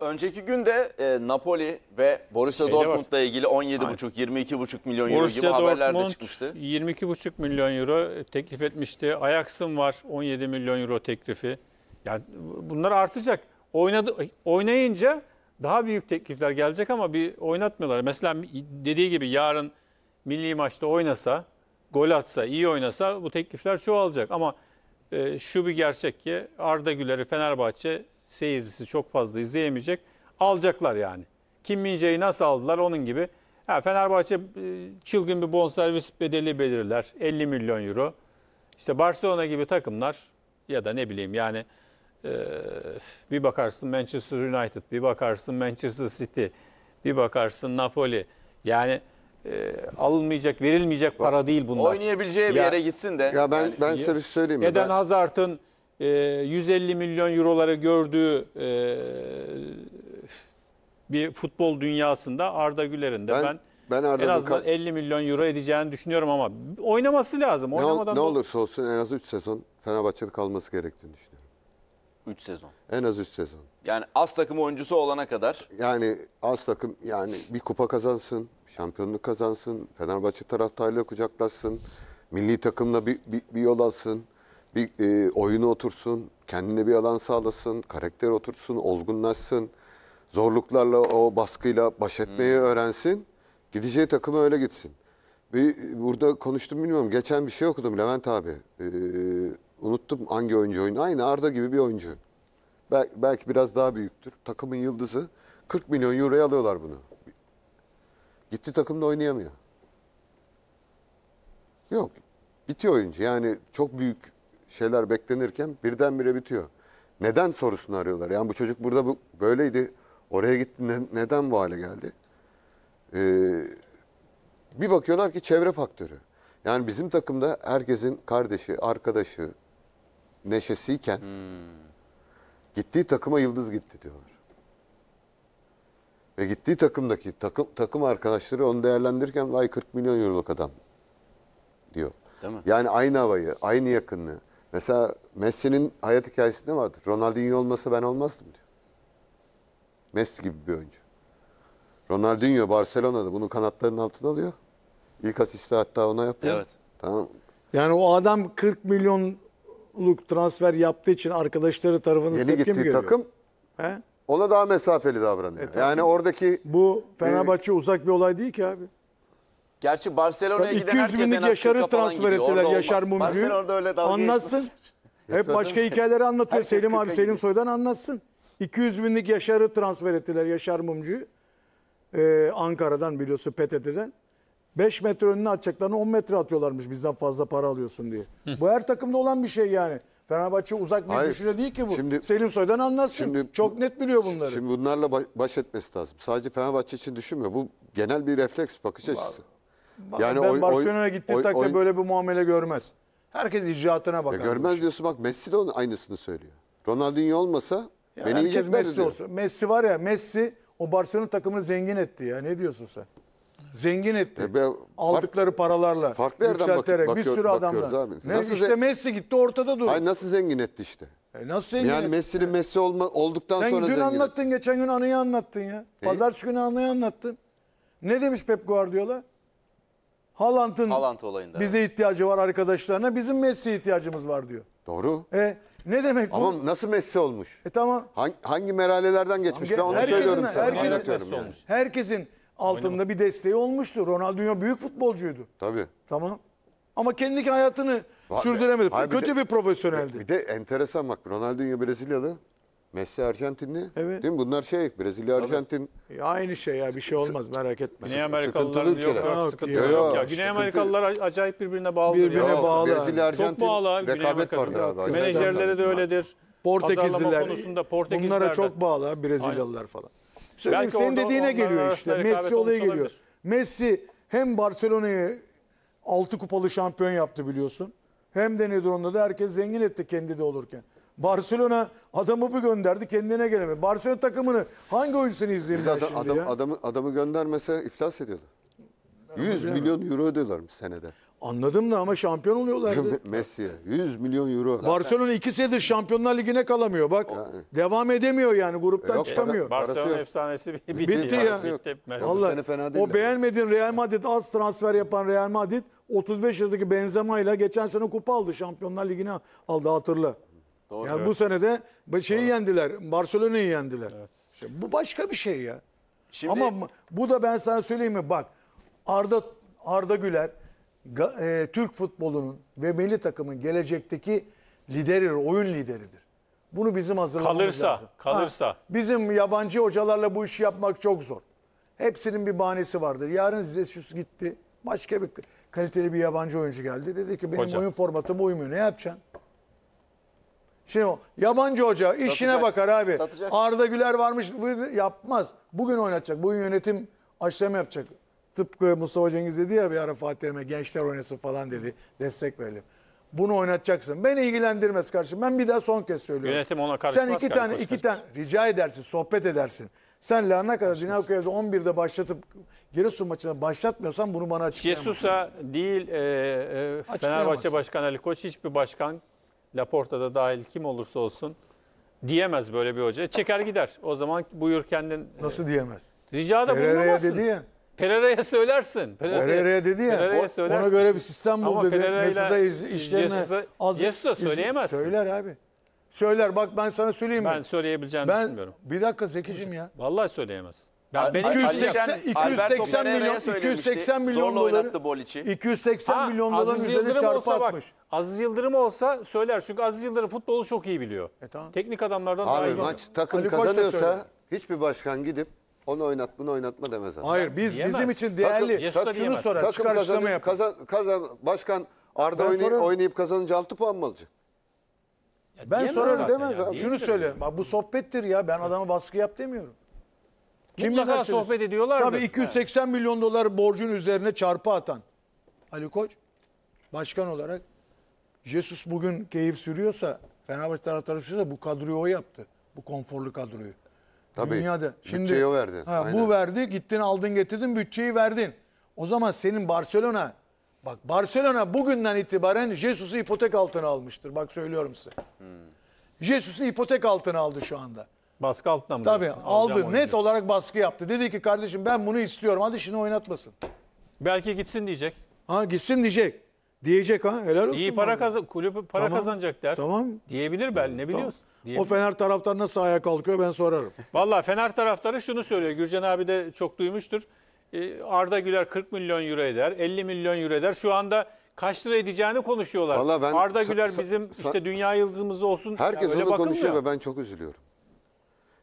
Önceki günde e, Napoli ve Borussia Şeyde Dortmund'la ilgili 17,5-22,5 milyon euro Borussia gibi haberler de Dortmund çıkmıştı. 22,5 milyon euro teklif etmişti. Ajax'ın var 17 milyon euro teklifi. Yani bunlar artacak. Oynadı, oynayınca daha büyük teklifler gelecek ama bir oynatmıyorlar. Mesela dediği gibi yarın milli maçta oynasa, gol atsa, iyi oynasa bu teklifler çoğalacak. Ama e, şu bir gerçek ki Arda Güler'i Fenerbahçe seyircisi çok fazla izleyemeyecek. Alacaklar yani. Kim Mince'yi nasıl aldılar onun gibi. Ha, Fenerbahçe e, çılgın bir bonservis bedeli belirler. 50 milyon euro. İşte Barcelona gibi takımlar ya da ne bileyim yani e, bir bakarsın Manchester United, bir bakarsın Manchester City, bir bakarsın Napoli. Yani e, alınmayacak, verilmeyecek para değil bunlar. Oynayabileceği bir yere gitsin de. Ya ben ben size bir şey söyleyeyim mi? Eden Ben- Hazard'ın 150 ee, milyon euroları gördüğü e, bir futbol dünyasında Arda Güler'in de ben, ben ben Arda en azından 50 milyon euro edeceğini düşünüyorum ama oynaması lazım. Ne, ol, ne olursa olsun en az 3 sezon Fenerbahçe'de kalması gerektiğini düşünüyorum. 3 sezon. En az 3 sezon. Yani az takım oyuncusu olana kadar. Yani az takım yani bir kupa kazansın, şampiyonluk kazansın, Fenerbahçe taraftarıyla kucaklaşsın, milli takımla bir, bir, bir yol alsın bir e, oyunu otursun, kendine bir alan sağlasın, karakter otursun, olgunlaşsın. Zorluklarla o baskıyla baş etmeyi hmm. öğrensin. Gideceği takıma öyle gitsin. Bir, burada konuştum bilmiyorum. Geçen bir şey okudum Levent abi. Ee, unuttum hangi oyuncu oyunu. Aynı Arda gibi bir oyuncu. Bel, belki biraz daha büyüktür. Takımın yıldızı. 40 milyon euroya alıyorlar bunu. Gitti takımda oynayamıyor. Yok. Bitiyor oyuncu. Yani çok büyük şeyler beklenirken birdenbire bitiyor. Neden sorusunu arıyorlar. Yani bu çocuk burada bu, böyleydi. Oraya gitti. Ne, neden bu hale geldi? Ee, bir bakıyorlar ki çevre faktörü. Yani bizim takımda herkesin kardeşi, arkadaşı, neşesiyken hmm. gittiği takıma yıldız gitti diyorlar. Ve gittiği takımdaki takım takım arkadaşları onu değerlendirirken vay 40 milyon euroluk adam diyor. Değil mi? Yani aynı havayı, aynı yakınlığı. Mesela Messi'nin hayat hikayesinde vardır. Ronaldinho olmasa ben olmazdım diyor. Messi gibi bir oyuncu. Ronaldinho Barcelona'da bunu kanatlarının altına alıyor. İlk asisti hatta ona yapıyor. Evet. Tamam. Yani o adam 40 milyonluk transfer yaptığı için arkadaşları tarafından Yeni tepki gittiği görüyor? takım He? ona daha mesafeli davranıyor. E, yani oradaki Bu Fenerbahçe uzak bir olay değil ki abi. Gerçi Barcelona'ya giden 200 herkes en binlik Yaşar'ı transfer ettiler Orada Yaşar Mumcu'yu. Barcelona'da öyle dalga Anlatsın. Hep başka hikayeleri anlatıyor. Herkes Selim abi Selim Soy'dan anlatsın. 200 binlik Yaşar'ı transfer ettiler Yaşar Mumcu'yu. Ee, Ankara'dan biliyorsun PTT'den. 5 metre önüne atacaklarını 10 metre atıyorlarmış bizden fazla para alıyorsun diye. bu her takımda olan bir şey yani. Fenerbahçe uzak bir Hayır. düşünce değil ki bu. Şimdi- Selim Soy'dan anlatsın. Şimdi- Çok net biliyor bunları. Şimdi bunlarla baş etmesi lazım. Sadece Fenerbahçe için düşünme. Bu genel bir refleks bakış açısı. Yani ben Barcelona'ya gittiği takdirde oy, böyle bir muamele görmez. Herkes icraatına bakar. görmez diyorsun. bak Messi de onun aynısını söylüyor. Ronaldinho olmasa ya beni herkes Messi diyor. olsun. Messi var ya Messi o Barcelona takımını zengin etti ya. Ne diyorsun sen? Zengin etti. E be, Aldıkları fark, paralarla. Farklı yerden bak, bakıyor, bir sürü adamla. Abi. Ne, nasıl işte Messi gitti ortada duruyor. Hayır nasıl zengin etti işte. E nasıl zengin Yani Messi'nin yani. Messi olma, olduktan sen sonra zengin Sen dün anlattın geçen gün anıyı anlattın ya. E? Pazartesi günü anıyı anlattın. Ne demiş Pep Guardiola? Haaland'ın Haaland olayında. bize ihtiyacı var arkadaşlarına. Bizim Messi ihtiyacımız var diyor. Doğru. E ne demek bu? Ama nasıl Messi olmuş? E tamam. Hangi, hangi meralelerden geçmiş? Ben onu Herkesin- söylüyorum sana. herkesin- Anlatıyorum yani. Herkesin altında bir desteği olmuştu. Ronaldinho büyük futbolcuydu. Tabii. Tamam. Ama kendi hayatını Var- sürdüremedi. Hayır, bir Kötü de- bir profesyoneldi. Bir de enteresan bak Ronaldinho Brezilyalı. Messi Arjantinli. Evet. Değil mi? Bunlar şey Brezilya Arjantin. Ya e, aynı şey ya bir şey olmaz merak etme. Güney Amerikalılar yok, ülkeler. yok, yok. yok. Ya, Güney Amerikalılar acayip birbirine bağlı. Birbirine Yok, bağlı. Brezilya Arjantin Çok bağlı abi, Güney rekabet vardır Amerika'da. abi. Acayip de öyledir. Pazarlama Portekizliler. konusunda Portekizler Bunlara çok bağlı Brezilyalılar falan. Söyleyeyim senin dediğine geliyor işte. Messi olayı geliyor. Messi hem Barcelona'yı 6 kupalı şampiyon yaptı biliyorsun. Hem de nedir da herkes zengin etti kendi de olurken. Barcelona adamı bu gönderdi kendine gelemedi. Barcelona takımını hangi oyuncusunu Bir izleyeyim ben adam, şimdi adam- ya? adamı, adamı göndermese iflas ediyordu. 100 milyon euro ödüyorlarmış senede. Anladım da ama şampiyon oluyorlardı. Messi'ye 100 milyon euro. Barcelona iki senedir Şampiyonlar Ligi'ne kalamıyor bak. Devam edemiyor yani gruptan Yok, çıkamıyor. Parası Barcelona efsanesi bitti, Bitti ya. ya. Bitti. Mesela. Bu fena o de. beğenmediğin Real Madrid az transfer yapan Real Madrid 35 yıldaki Benzema ile geçen sene kupa aldı. Şampiyonlar Ligi'ne aldı hatırla. Doğru. Yani bu sene de şeyi yendiler. Barcelona'yı yendiler. İşte bu başka bir şey ya. Şimdi- Ama bu da ben sana söyleyeyim mi? Bak Arda Arda Güler e, Türk futbolunun ve milli takımın gelecekteki lideri, oyun lideridir. Bunu bizim hazırlamamız Kalırsa, lazım. kalırsa. bizim yabancı hocalarla bu işi yapmak çok zor. Hepsinin bir bahanesi vardır. Yarın Zesus gitti. Başka bir kaliteli bir yabancı oyuncu geldi. Dedi ki benim Hoca. oyun formatıma uymuyor. Ne yapacaksın? Şimdi şey yabancı hoca işine bakar abi. Satacaksın. Arda Güler varmış yapmaz. Bugün oynatacak. Bugün yönetim açlama yapacak. Tıpkı Mustafa Cengiz dedi ya bir ara Fatih Terim'e gençler oynasın falan dedi. Destek verelim. Bunu oynatacaksın. Beni ilgilendirmez kardeşim. Ben bir daha son kez söylüyorum. Yönetim ona karışmaz. Sen iki tane, iki tane rica edersin, sohbet edersin. Sen lahana kadar Dinamo Kıyafet'i 11'de başlatıp Giresun maçına başlatmıyorsan bunu bana açıklayamazsın. Jesus'a değil e, e, Fenerbahçe Başkanı Ali Koç hiçbir başkan Laporta da dahil kim olursa olsun diyemez böyle bir hocaya. Çeker gider. O zaman buyur kendin. Nasıl diyemez? Rica Ricada bulunamazsın. dedi ya. Pereira'ya söylersin. Pereira'ya dedi ya. Pereira'ya o- söylersin. Ona göre bir sistem Ama bul dedi. Pereira'yla Mesut'a işlerine az... Jesus'a söyleyemezsin. Söyler abi. Söyler bak ben sana söyleyeyim mi? Ben söyleyebileceğimi Ben, düşünmüyorum. bir dakika Zeki'cim ya. Vallahi söyleyemez. Ya benim 280, Alişen- 280 milyon 280 milyon oynattı doları Bolic'i. 280 Ha, milyon doların üzerine Yıldırım çarpı olsa bak, atmış. Aziz Yıldırım olsa söyler. Çünkü Aziz Yıldırım futbolu çok iyi biliyor. E, tamam. Teknik adamlardan daha iyi. maç takım Ali kazanıyorsa hiçbir başkan gidip onu oynat bunu oynatma demez adam. Hayır biz Diyemez. bizim için değerli. Yesus'a Şunu diyemez. sorar. Takım Çıkarışlama kazan, kazan, başkan Arda Ben oynay- sorarım. oynayıp kazanınca 6 puan mı alacak? Ben sorarım demez abi. Şunu söylüyorum. bu sohbettir ya. Ben adama baskı yap demiyorum. Kimle daha sohbet ediyorlar Tabii 280 milyon dolar borcun üzerine çarpı atan Ali Koç başkan olarak Jesus bugün keyif sürüyorsa Fenerbahçe taraftarı sürüyorsa bu kadroyu o yaptı. Bu konforlu kadroyu. Tabii, Dünyada. Şimdi. bütçeyi o verdi. Ha, bu verdi gittin aldın getirdin bütçeyi verdin. O zaman senin Barcelona bak Barcelona bugünden itibaren Jesus'u ipotek altına almıştır. Bak söylüyorum size. Hmm. Jesus'u ipotek altına aldı şu anda. Baskı altına mı? Tabii diyorsun? aldı. Net oyuncu. olarak baskı yaptı. Dedi ki kardeşim ben bunu istiyorum. Hadi şimdi oynatmasın. Belki gitsin diyecek. Ha gitsin diyecek. Diyecek ha helal olsun. İyi para kazan kulüp para Tamam, kazanacak der. tamam. Diyebilir bel ne biliyorsun. O Diyebilir. Fener taraftar nasıl ayağa kalkıyor ben sorarım. valla Fener taraftarı şunu söylüyor. Gürcan abi de çok duymuştur. Ee, Arda Güler 40 milyon euro eder, 50 milyon euro eder. Şu anda kaç lira edeceğini konuşuyorlar. Vallahi ben- Arda Güler bizim işte dünya yıldızımız olsun. Herkes Yani onu bakılmıyor. konuşuyor ve ben çok üzülüyorum.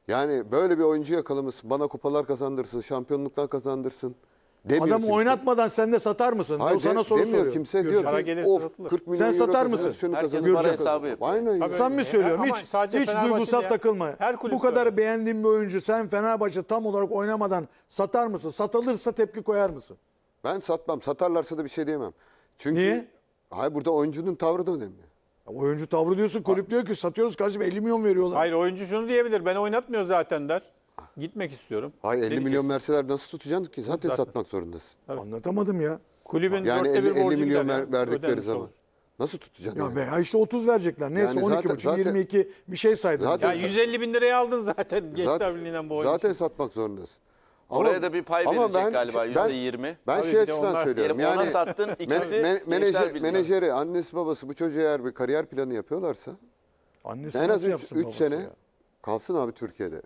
Yani böyle bir oyuncu yakalaması bana kupalar kazandırsın, şampiyonluklar kazandırsın. Demiyor Adamı kimse. oynatmadan sen de satar mısın? Hayır, o sana de, soru demiyor soruyor. kimse Gürcan. diyor ki Gelirse of satılır. 40 milyon Sen euro satar mısın? kazanır, şunu Herkes kazanır, para hesabı yapıyor. Aynen Tabii. Samimi Öyle. söylüyorum. Hiç, hiç duygusal takılma. Her Bu kadar öyle. beğendiğin bir oyuncu sen Fenerbahçe tam olarak oynamadan satar mısın? Satılırsa tepki koyar mısın? Ben satmam. Satarlarsa da bir şey diyemem. Çünkü Niye? hayır burada oyuncunun tavrı da önemli. Ama oyuncu tavrı diyorsun kulüp diyor ki satıyoruz kardeşim 50 milyon veriyorlar. Hayır oyuncu şunu diyebilir. Ben oynatmıyor zaten der. Gitmek istiyorum. Hayır 50 Demeyeceksin. milyon verseler nasıl tutacaksın ki? Zaten Zaten. satmak zorundasın. Anlatamadım ya. Kulübün Yani dörtte 50, bir 50 milyon ver- verdikleri zaman. olur. Nasıl tutacaksın? Ya yani? veya işte 30 verecekler. Neyse Yani 12,5 zaten- zaten- bir şey saydınız. Zaten- Ya 150 bin liraya aldın zaten. Gençler Birliği'nden bu oyuncu. Zaten satmak zorundasın. Oraya da bir pay verecek ben, galiba şey- yüzde yirmi. Ben şey açısından söylüyorum. Yani, ona sattın ikisi men, menajer, menajeri, annesi babası bu çocuğa eğer bir kariyer planı yapıyorlarsa annesi en az 3 sene ya? kalsın abi Türkiye'de.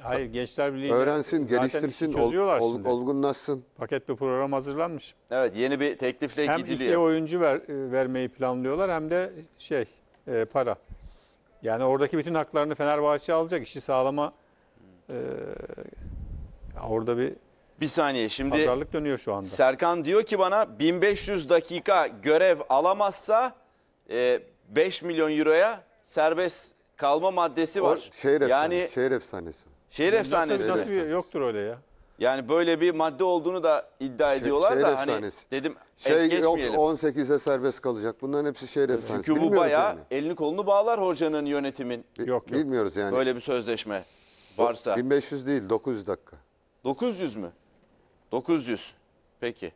Hayır gençler birliği. Öğrensin, zaten geliştirsin, ol, ol, olgunlaşsın. Paket bir program hazırlanmış. Evet yeni bir teklifle hem gidiliyor. Hem iki oyuncu ver, e, vermeyi planlıyorlar hem de şey e, para. Yani oradaki bütün haklarını Fenerbahçe alacak. işi sağlama e, Orada bir bir saniye şimdi pazarlık dönüyor şu anda. Serkan diyor ki bana 1500 dakika görev alamazsa 5 e, milyon euroya serbest kalma maddesi var. O şehir efsanesi. şehir efsanesi. Şehir efsanesi. Nasıl, bir, yoktur öyle ya. Yani böyle bir madde olduğunu da iddia şey, ediyorlar da hani dedim şey, es geçmeyelim. Yok 18'e serbest kalacak. Bunların hepsi şehir Çünkü efsanesi. Çünkü bu Bilmiyoruz bayağı yani. elini kolunu bağlar hocanın yönetimin. yok, yok. Bilmiyoruz yani. Böyle bir sözleşme varsa. 1500 değil 900 dakika. 900 mü? 900. Peki.